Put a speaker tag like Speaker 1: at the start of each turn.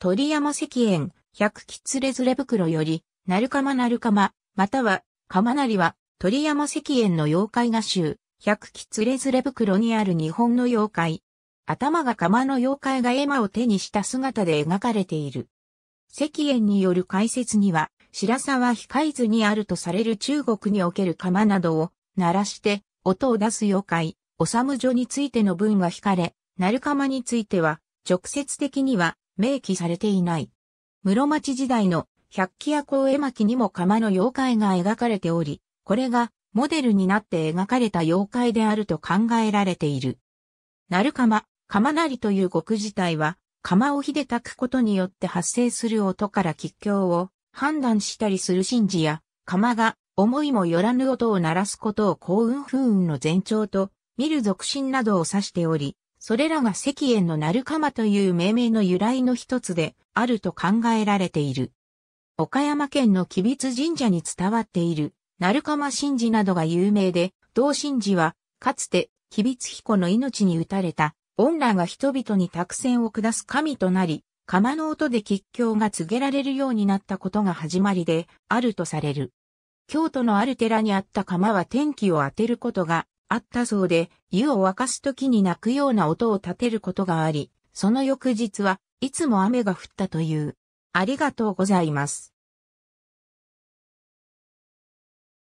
Speaker 1: 鳥山石燕、百吉れずれ袋より、なるかまなるかま、
Speaker 2: または、かまなりは、鳥山石燕の妖怪画集、百吉れずれ袋にある日本の妖怪。頭が釜の妖怪が絵馬を手にした姿で描かれている。石燕による解説には、白沢控図にあるとされる中国における釜などを鳴らして音を出す妖怪、おさむ女についての文が惹かれ、鳴る釜については、直接的には明記されていない。室町時代の百鬼夜行絵巻にも釜の妖怪が描かれており、これがモデルになって描かれた妖怪であると考えられている。なる釜、釜なりという極自体は、釜を火で炊くことによって発生する音から吉凶を判断したりする神事や、釜が思いもよらぬ音を鳴らすことを幸運不運の前兆と見る俗心などを指しており、それらが石炎の鳴鎌という命名の由来の一つであると考えられている。岡山県の吉備津神社に伝わっている鳴鎌神事などが有名で、同神事はかつて吉備津彦の命に打たれた恩が人々に託戦を下す神となり、釜の音で吉祥が告げられるようになったことが始まりであるとされる。京都のある寺にあった釜は天気を当てることがあったそうで、湯を沸かす時に泣くような音を立てることがあり、その翌日はいつも
Speaker 1: 雨が降ったという。ありがとうございます。